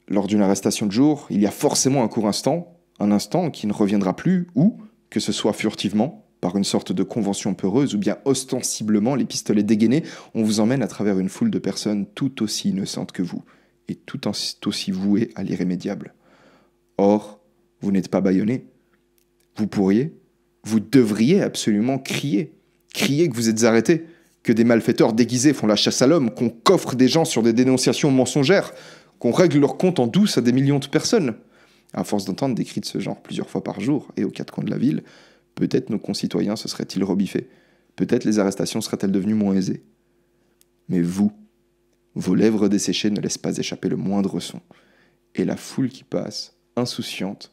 Lors d'une arrestation de jour, il y a forcément un court instant, un instant qui ne reviendra plus, ou, que ce soit furtivement, par une sorte de convention peureuse ou bien ostensiblement les pistolets dégainés, on vous emmène à travers une foule de personnes tout aussi innocentes que vous, et tout, aussi vouées à l'irrémédiable. Or, vous n'êtes pas bâillonné. Vous pourriez, vous devriez absolument crier, crier que vous êtes arrêté, que des malfaiteurs déguisés font la chasse à l'homme, qu'on coffre des gens sur des dénonciations mensongères, qu'on règle leur compte en douce à des millions de personnes. À force d'entendre des cris de ce genre plusieurs fois par jour et aux quatre coins de la ville, Peut-être nos concitoyens se seraient-ils rebiffés. Peut-être les arrestations seraient-elles devenues moins aisées. Mais vous, vos lèvres desséchées ne laissent pas échapper le moindre son. Et la foule qui passe, insouciante,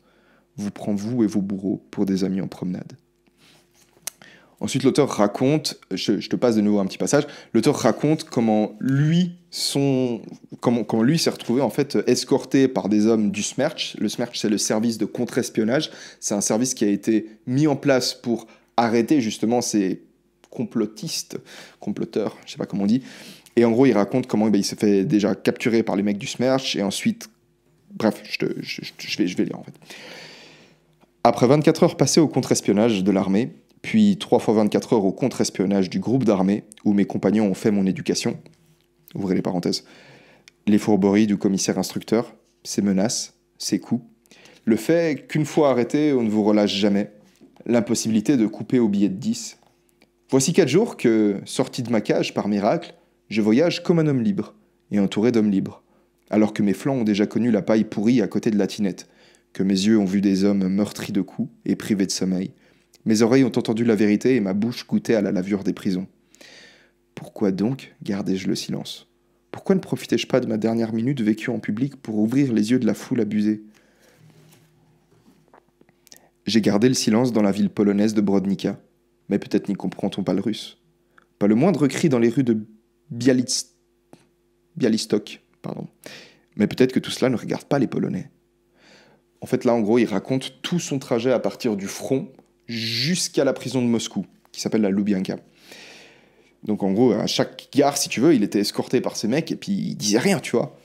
vous prend vous et vos bourreaux pour des amis en promenade. Ensuite, l'auteur raconte, je, te passe de nouveau un petit passage, l'auteur raconte comment lui son, comment, lui s'est retrouvé en fait escorté par des hommes du SMERCH. Le SMERCH, c'est le service de contre-espionnage. C'est un service qui a été mis en place pour arrêter justement ces complotistes, comploteurs, je sais pas comment on dit. Et en gros, il raconte comment eh ben, il s'est fait déjà capturer par les mecs du SMERCH et ensuite. Bref, je, je, vais, je vais lire en fait. Après 24 heures passées au contre-espionnage de l'armée, puis 3 fois 24 heures au contre-espionnage du groupe d'armée où mes compagnons ont fait mon éducation. Ouvrez les parenthèses. Les fourberies du commissaire instructeur, ses menaces, ses coups. Le fait qu'une fois arrêté, on ne vous relâche jamais. L'impossibilité de couper au billet de 10. Voici quatre jours que, sorti de ma cage par miracle, je voyage comme un homme libre, et entouré d'hommes libres, alors que mes flancs ont déjà connu la paille pourrie à côté de la tinette, que mes yeux ont vu des hommes meurtris de coups et privés de sommeil, mes oreilles ont entendu la vérité et ma bouche goûtait à la lavure des prisons. Pourquoi donc gardais-je le silence Pourquoi ne profitais-je pas de ma dernière minute vécue en public pour ouvrir les yeux de la foule abusée J'ai gardé le silence dans la ville polonaise de Brodnica, mais peut-être n'y comprend-on pas le russe. Pas le moindre cri dans les rues de Bialystok, pardon. Mais peut-être que tout cela ne regarde pas les Polonais. En fait, là, en gros, il raconte tout son trajet à partir du front jusqu'à la prison de Moscou, qui s'appelle la Lubyanka. Donc en gros, à chaque gare, si tu veux, il était escorté par ces mecs et puis il disait rien, tu vois.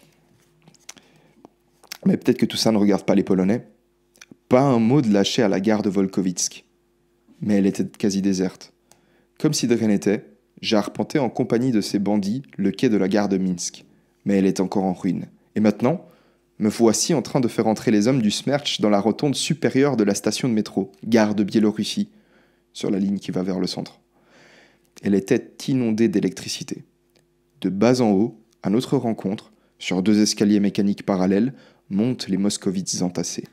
Mais peut-être que tout ça ne regarde pas les Polonais. Pas un mot de lâcher à la gare de Volkovitsk. Mais elle était quasi déserte. Comme si de rien n'était, j'ai en compagnie de ces bandits le quai de la gare de Minsk. Mais elle est encore en ruine. Et maintenant, me voici en train de faire entrer les hommes du Smerch dans la rotonde supérieure de la station de métro, gare de Biélorussie, sur la ligne qui va vers le centre. Elle était inondée d'électricité. De bas en haut, à notre rencontre, sur deux escaliers mécaniques parallèles, montent les moscovites entassés.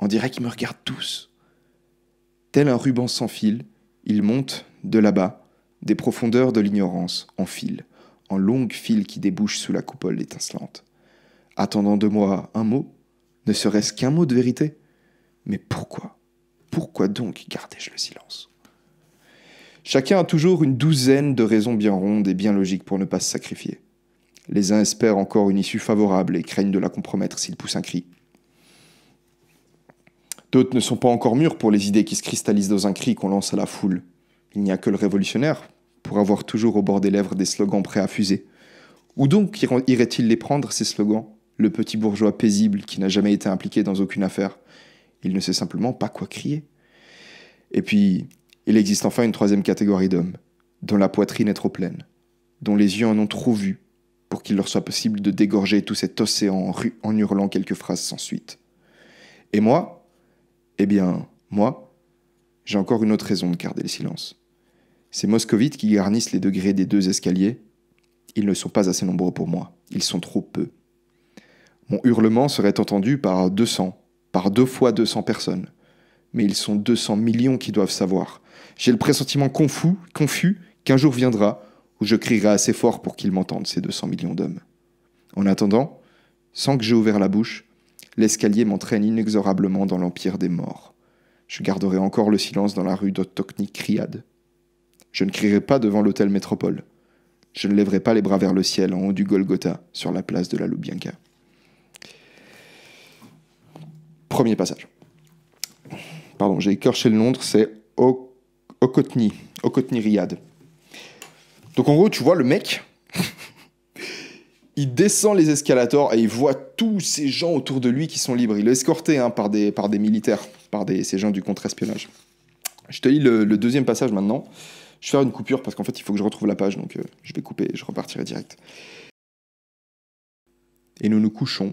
On dirait qu'ils me regardent tous. Tel un ruban sans fil, ils montent, de là-bas, des profondeurs de l'ignorance, en fil, en longue file qui débouche sous la coupole étincelante attendant de moi un mot, ne serait-ce qu'un mot de vérité. Mais pourquoi Pourquoi donc gardais-je le silence Chacun a toujours une douzaine de raisons bien rondes et bien logiques pour ne pas se sacrifier. Les uns espèrent encore une issue favorable et craignent de la compromettre s'ils poussent un cri. D'autres ne sont pas encore mûrs pour les idées qui se cristallisent dans un cri qu'on lance à la foule. Il n'y a que le révolutionnaire pour avoir toujours au bord des lèvres des slogans prêts à fuser. Où donc irait-il les prendre, ces slogans le petit bourgeois paisible qui n'a jamais été impliqué dans aucune affaire. Il ne sait simplement pas quoi crier. Et puis, il existe enfin une troisième catégorie d'hommes, dont la poitrine est trop pleine, dont les yeux en ont trop vu, pour qu'il leur soit possible de dégorger tout cet océan en, en hurlant quelques phrases sans suite. Et moi Eh bien, moi, j'ai encore une autre raison de garder le silence. Ces moscovites qui garnissent les degrés des deux escaliers, ils ne sont pas assez nombreux pour moi, ils sont trop peu. Mon hurlement serait entendu par 200, par deux fois 200 personnes. Mais ils sont 200 millions qui doivent savoir. J'ai le pressentiment confus, confus qu'un jour viendra où je crierai assez fort pour qu'ils m'entendent, ces 200 millions d'hommes. En attendant, sans que j'aie ouvert la bouche, l'escalier m'entraîne inexorablement dans l'empire des morts. Je garderai encore le silence dans la rue d'Otokni Criade. Je ne crierai pas devant l'hôtel Métropole. Je ne lèverai pas les bras vers le ciel en haut du Golgotha, sur la place de la Lubyanka. Premier passage. Pardon, j'ai écorché le nom, c'est Okotni, Okotni Riyad. Donc en gros, tu vois le mec, (laughs) il descend les escalators et il voit tous ces gens autour de lui qui sont libres. Il est escorté hein, par, des, par des militaires, par ces gens du contre-espionnage. Je te lis le, deuxième passage maintenant. Je vais faire une coupure parce qu'en fait, il faut que je retrouve la page, donc euh, je vais couper et je repartirai direct. Et nous nous couchons,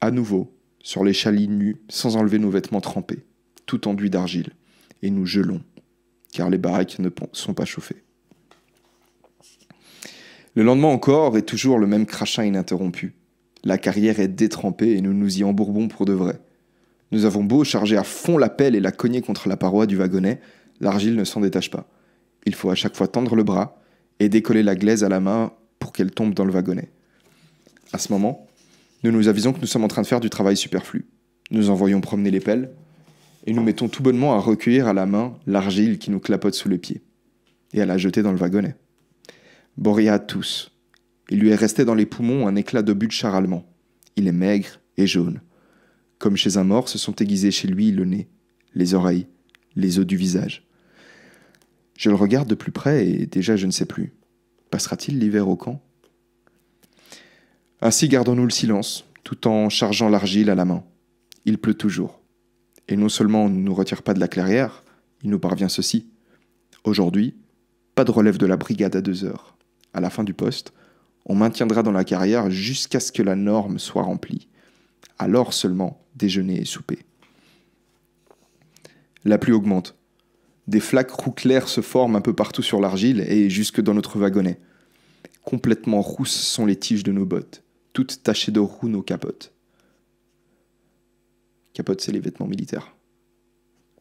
à nouveau, sur les chalines nus, sans enlever nos vêtements trempés, tout enduits d'argile, et nous gelons, car les baraques ne sont pas chauffées. Le lendemain encore, et toujours le même crachin ininterrompu. La carrière est détrempée et nous nous y embourbons pour de vrai. Nous avons beau charger à fond la pelle et la cogner contre la paroi du wagonnet, l'argile ne s'en détache pas. Il faut à chaque fois tendre le bras et décoller la glaise à la main pour qu'elle tombe dans le wagonnet. À ce moment, nous nous avisons que nous sommes en train de faire du travail superflu. Nous envoyons promener les pelles, et nous mettons tout bonnement à recueillir à la main l'argile qui nous clapote sous les pieds, et à la jeter dans le wagonnet. Boria tous. Il lui est resté dans les poumons un éclat de but char allemand. Il est maigre et jaune. Comme chez un mort, se sont aiguisés chez lui le nez, les oreilles, les os du visage. Je le regarde de plus près et déjà je ne sais plus. Passera-t-il l'hiver au camp ainsi gardons-nous le silence, tout en chargeant l'argile à la main. Il pleut toujours. Et non seulement on ne nous retire pas de la clairière, il nous parvient ceci. Aujourd'hui, pas de relève de la brigade à deux heures. À la fin du poste, on maintiendra dans la carrière jusqu'à ce que la norme soit remplie. Alors seulement déjeuner et souper. La pluie augmente. Des flaques roux clairs se forment un peu partout sur l'argile et jusque dans notre wagonnet. Complètement rousses sont les tiges de nos bottes toutes tachées de roues nos capotes. Capotes, c'est les vêtements militaires.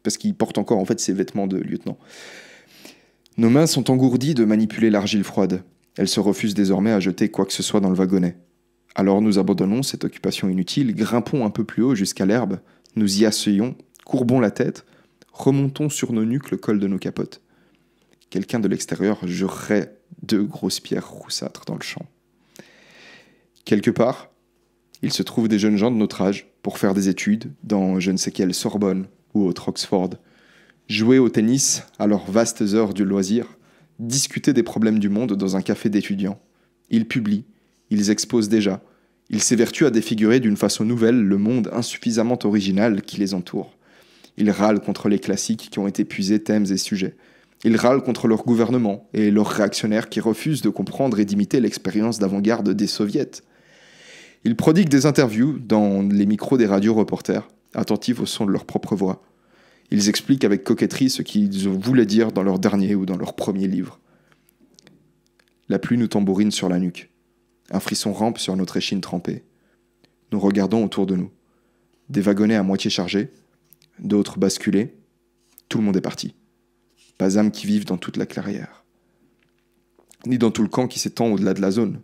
Parce qu'ils portent encore en fait ces vêtements de lieutenant. Nos mains sont engourdies de manipuler l'argile froide. Elles se refusent désormais à jeter quoi que ce soit dans le wagonnet. Alors nous abandonnons cette occupation inutile, grimpons un peu plus haut jusqu'à l'herbe, nous y asseyons, courbons la tête, remontons sur nos nuques le col de nos capotes. Quelqu'un de l'extérieur jurerait deux grosses pierres roussâtres dans le champ. Quelque part, il se trouve des jeunes gens de notre âge pour faire des études dans je ne sais quelle Sorbonne ou autre Oxford, jouer au tennis à leurs vastes heures du loisir, discuter des problèmes du monde dans un café d'étudiants. Ils publient, ils exposent déjà, ils s'évertuent à défigurer d'une façon nouvelle le monde insuffisamment original qui les entoure. Ils râlent contre les classiques qui ont été puisés thèmes et sujets. Ils râlent contre leur gouvernement et leurs réactionnaires qui refusent de comprendre et d'imiter l'expérience d'avant-garde des soviets. Ils prodiguent des interviews dans les micros des radios reporters, attentifs au son de leur propre voix. Ils expliquent avec coquetterie ce qu'ils voulaient dire dans leur dernier ou dans leur premier livre. La pluie nous tambourine sur la nuque. Un frisson rampe sur notre échine trempée. Nous regardons autour de nous. Des wagonnets à moitié chargés, d'autres basculés. Tout le monde est parti. Pas âme qui vive dans toute la clairière. Ni dans tout le camp qui s'étend au-delà de la zone.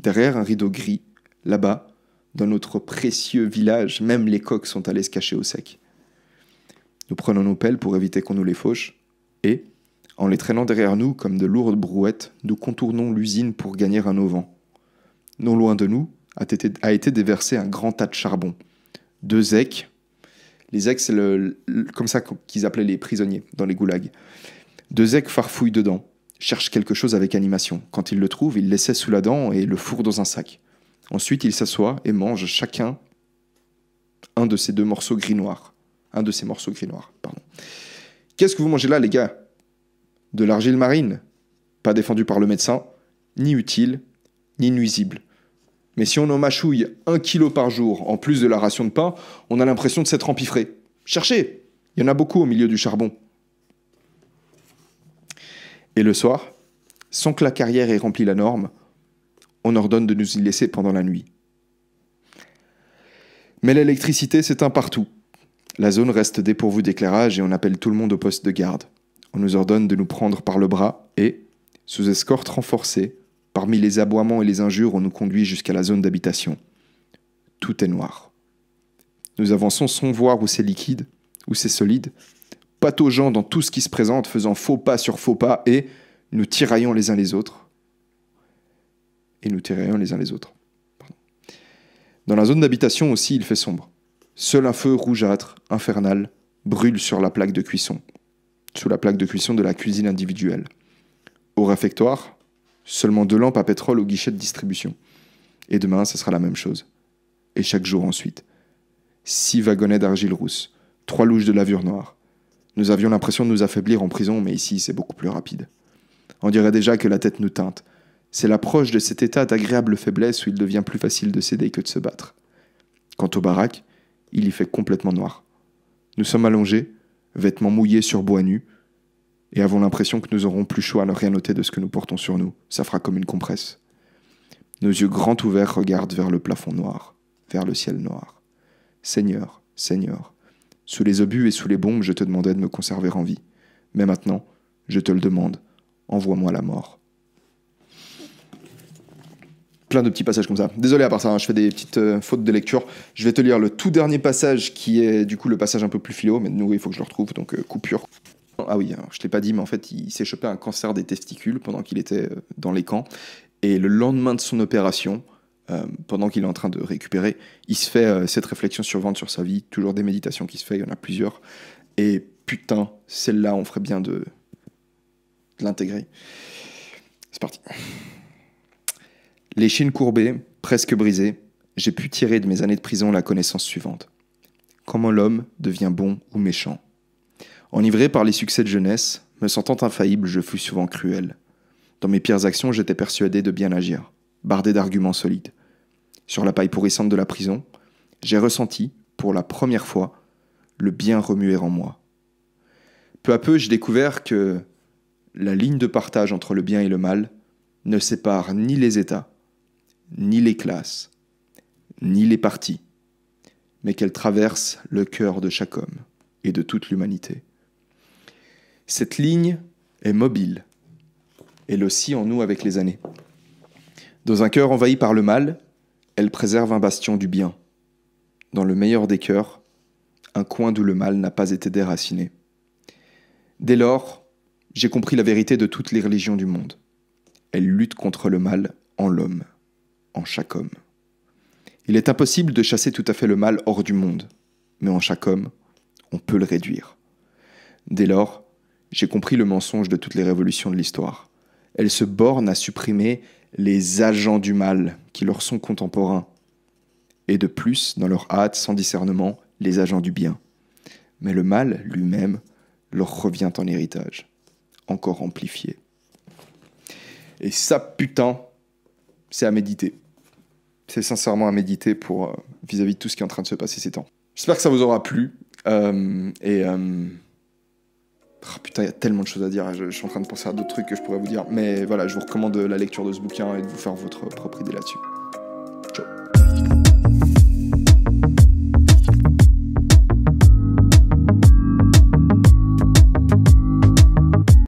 Derrière un rideau gris, là-bas, dans notre précieux village, même les coqs sont allés se cacher au sec. Nous prenons nos pelles pour éviter qu'on nous les fauche, et, en les traînant derrière nous comme de lourdes brouettes, nous contournons l'usine pour gagner un auvent. Non loin de nous a été, déversé un grand tas de charbon. Deux ecs. Les ecs, c'est comme ça qu'ils appelaient les prisonniers dans les goulags. Deux ecs farfouillent dedans, cherchent quelque chose avec animation. Quand ils le trouvent, ils l'essaient sous la dent et le fourrent dans un sac. Ensuite, ils s'assoient et mangent chacun un de ces deux morceaux gris-noirs. Un de ces morceaux gris-noirs, pardon. Qu'est-ce que vous mangez là, les gars De l'argile marine, pas défendu par le médecin, ni utile, ni nuisible. Mais si on en mâchouille un kilo par jour en plus de la ration de pain, on a l'impression de s'être empiffré. Cherchez Il y en a beaucoup au milieu du charbon. Et le soir, sans que la carrière ait rempli la norme, on ordonne de nous y laisser pendant la nuit. Mais l'électricité s'éteint partout. La zone reste dépourvue d'éclairage et on appelle tout le monde au poste de garde. On nous ordonne de nous prendre par le bras et, sous escorte renforcée, parmi les aboiements et les injures, on nous conduit jusqu'à la zone d'habitation. Tout est noir. Nous avançons sans voir où c'est liquide, où c'est solide, pataugeant dans tout ce qui se présente, faisant faux pas sur faux pas et nous tiraillons les uns les autres, et nous terrions les uns les autres. Dans la zone d'habitation aussi, il fait sombre. Seul un feu rougeâtre, infernal, brûle sur la plaque de cuisson, sous la plaque de cuisson de la cuisine individuelle. Au réfectoire, seulement deux lampes à pétrole au guichet de distribution. Et demain, ce sera la même chose. Et chaque jour ensuite. Six wagonnets d'argile rousse, trois louches de lavure noire. Nous avions l'impression de nous affaiblir en prison, mais ici, c'est beaucoup plus rapide. On dirait déjà que la tête nous teinte, c'est l'approche de cet état d'agréable faiblesse où il devient plus facile de céder que de se battre. Quant au baraque il y fait complètement noir. Nous sommes allongés, vêtements mouillés sur bois nu, et avons l'impression que nous aurons plus choix à ne rien noter de ce que nous portons sur nous. Ça fera comme une compresse. Nos yeux grands ouverts regardent vers le plafond noir, vers le ciel noir. Seigneur, Seigneur, sous les obus et sous les bombes, je te demandais de me conserver en vie. Mais maintenant, je te le demande, envoie-moi la mort plein de petits passages comme ça. Désolé à part ça, hein, je fais des petites euh, fautes de lecture. Je vais te lire le tout dernier passage qui est du coup le passage un peu plus philo, mais nous il faut que je le retrouve, donc euh, coupure. Ah oui, je hein, je t'ai pas dit, mais en fait il s'est chopé un cancer des testicules pendant qu'il était euh, dans les camps, et le lendemain de son opération, pendant qu'il est en train de récupérer, il se fait cette réflexion survente sur sa vie, toujours des méditations qui se fait, il y en a plusieurs, et putain, celle-là on ferait bien de l'intégrer. C'est parti. Les chines courbées, presque brisées, j'ai pu tirer de mes années de prison la connaissance suivante. Comment l'homme devient bon ou méchant Enivré par les succès de jeunesse, me sentant infaillible, je fus souvent cruel. Dans mes pires actions, j'étais persuadé de bien agir, bardé d'arguments solides. Sur la paille pourrissante de la prison, j'ai ressenti, pour la première fois, le bien remuer en moi. Peu à peu, j'ai découvert que la ligne de partage entre le bien et le mal ne sépare ni les États, ni les classes, ni les partis, mais qu'elle traverse le cœur de chaque homme et de toute l'humanité. Cette ligne est mobile, elle aussi en nous avec les années. Dans un cœur envahi par le mal, elle préserve un bastion du bien. Dans le meilleur des cœurs, un coin d'où le mal n'a pas été déraciné. Dès lors, j'ai compris la vérité de toutes les religions du monde. Elles luttent contre le mal en l'homme chaque homme. Il est impossible de chasser tout à fait le mal hors du monde, mais en chaque homme, on peut le réduire. Dès lors, j'ai compris le mensonge de toutes les révolutions de l'histoire. Elles se bornent à supprimer les agents du mal qui leur sont contemporains, et de plus, dans leur hâte sans discernement, les agents du bien. Mais le mal lui-même leur revient en héritage, encore amplifié. Et ça, putain, c'est à méditer c'est sincèrement à méditer pour euh, vis-à-vis de tout ce qui est en train de se passer ces temps. J'espère que ça vous aura plu. Euh, et euh, ah, putain, il y a tellement de choses à dire. je suis en train de penser à d'autres trucs que je pourrais vous dire. Mais voilà, je vous recommande la lecture de ce bouquin et de vous faire votre propre idée là-dessus.